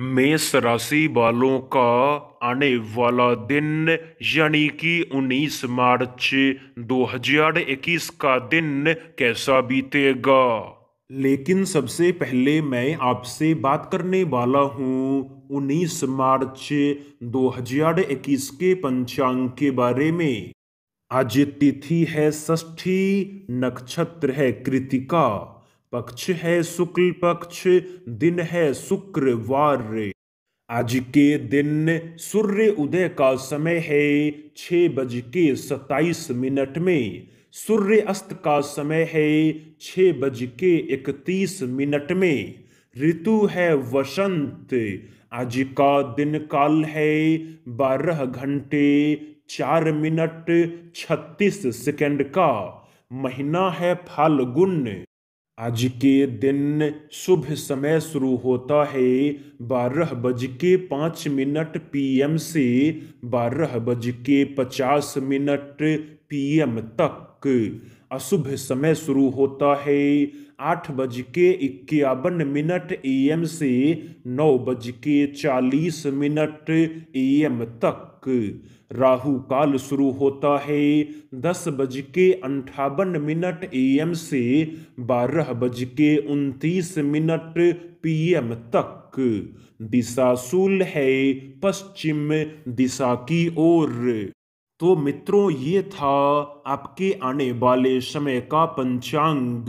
मेष राशि वालों का आने वाला दिन यानी कि 19 मार्च 2021 का दिन कैसा बीतेगा लेकिन सबसे पहले मैं आपसे बात करने वाला हूँ 19 मार्च 2021 के पंचांग के बारे में आज तिथि है षष्ठी नक्षत्र है कृतिका पक्ष है शुक्ल पक्ष दिन है शुक्रवार आज के दिन सूर्य उदय का समय है छ बज के सताइस मिनट में सूर्य अस्त का समय है छ बज के इकतीस मिनट में ऋतु है वसंत आज का दिन काल है बारह घंटे चार मिनट छत्तीस सेकंड का महीना है फाल्गुन आज के दिन शुभ समय शुरू होता है बारह बज के पाँच मिनट पीएम से बारह बज के पचास मिनट पीएम तक अशुभ समय शुरू होता है आठ बज के इक्यावन मिनट एम से नौ बज के चालीस मिनट एम तक तक राहु काल शुरू होता है दस बज के अंठावन मिनट एम से बारह बज के उनतीस मिनट पीएम तक दिशा शूल है पश्चिम दिशा की ओर तो मित्रों ये था आपके आने वाले समय का पंचांग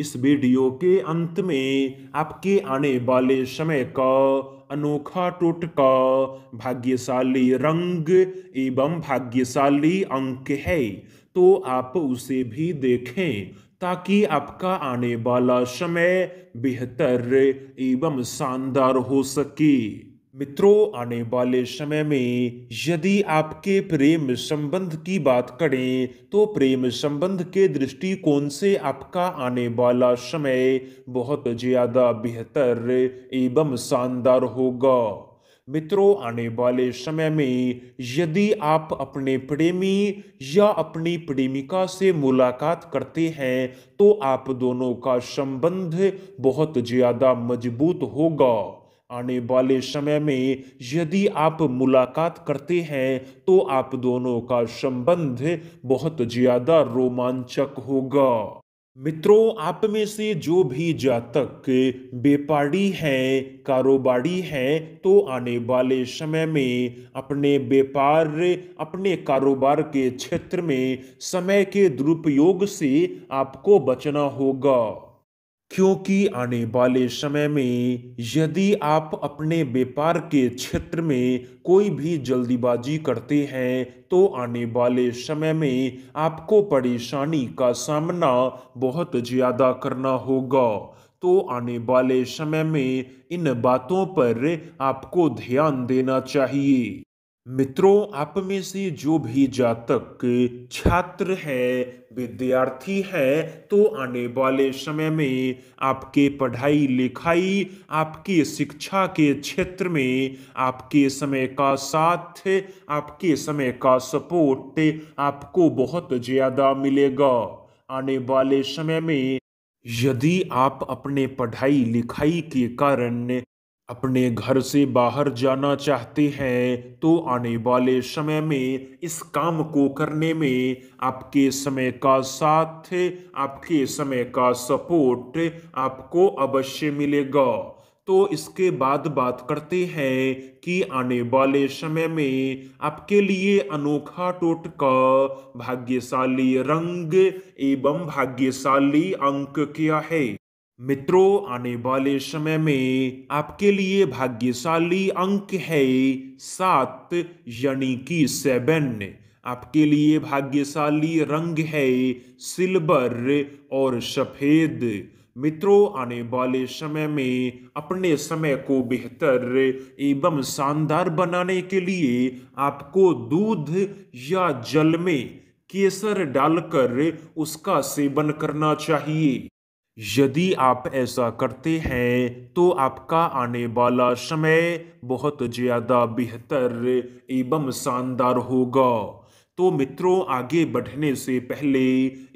इस वीडियो के अंत में आपके आने वाले समय का अनोखा टोटका भाग्यशाली रंग एवं भाग्यशाली अंक है तो आप उसे भी देखें ताकि आपका आने वाला समय बेहतर एवं शानदार हो सके मित्रों आने वाले समय में यदि आपके प्रेम संबंध की बात करें तो प्रेम संबंध के दृष्टिकोण से आपका आने वाला समय बहुत ज़्यादा बेहतर एवं शानदार होगा मित्रों आने वाले समय में यदि आप अपने प्रेमी या अपनी प्रेमिका से मुलाकात करते हैं तो आप दोनों का संबंध बहुत ज़्यादा मजबूत होगा आने वाले समय में यदि आप मुलाकात करते हैं तो आप दोनों का संबंध बहुत ज़्यादा रोमांचक होगा मित्रों आप में से जो भी जातक व्यापारी हैं कारोबारी हैं तो आने वाले समय में अपने व्यापार अपने कारोबार के क्षेत्र में समय के दुरुपयोग से आपको बचना होगा क्योंकि आने वाले समय में यदि आप अपने व्यापार के क्षेत्र में कोई भी जल्दीबाजी करते हैं तो आने वाले समय में आपको परेशानी का सामना बहुत ज़्यादा करना होगा तो आने वाले समय में इन बातों पर आपको ध्यान देना चाहिए मित्रों आप में से जो भी जातक छात्र है विद्यार्थी है तो आने वाले समय में आपके पढ़ाई लिखाई आपके शिक्षा के क्षेत्र में आपके समय का साथ आपके समय का सपोर्ट आपको बहुत ज़्यादा मिलेगा आने वाले समय में यदि आप अपने पढ़ाई लिखाई के कारण अपने घर से बाहर जाना चाहते हैं तो आने वाले समय में इस काम को करने में आपके समय का साथ आपके समय का सपोर्ट आपको अवश्य मिलेगा तो इसके बाद बात करते हैं कि आने वाले समय में आपके लिए अनोखा टोटका भाग्यशाली रंग एवं भाग्यशाली अंक क्या है मित्रों आने वाले समय में आपके लिए भाग्यशाली अंक है सात यानी कि सेवन आपके लिए भाग्यशाली रंग है सिल्वर और सफेद मित्रों आने वाले समय में अपने समय को बेहतर एवं शानदार बनाने के लिए आपको दूध या जल में केसर डालकर उसका सेवन करना चाहिए यदि आप ऐसा करते हैं तो आपका आने वाला समय बहुत ज़्यादा बेहतर एवं शानदार होगा तो मित्रों आगे बढ़ने से पहले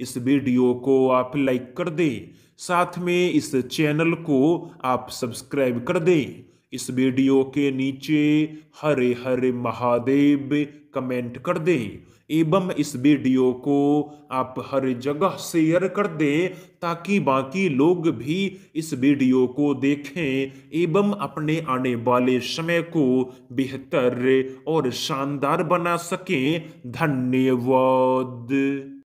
इस वीडियो को आप लाइक कर दें साथ में इस चैनल को आप सब्सक्राइब कर दें इस वीडियो के नीचे हरे हरे महादेव कमेंट कर दें एवं इस वीडियो को आप हर जगह शेयर कर दें ताकि बाकी लोग भी इस वीडियो को देखें एवं अपने आने वाले समय को बेहतर और शानदार बना सकें धन्यवाद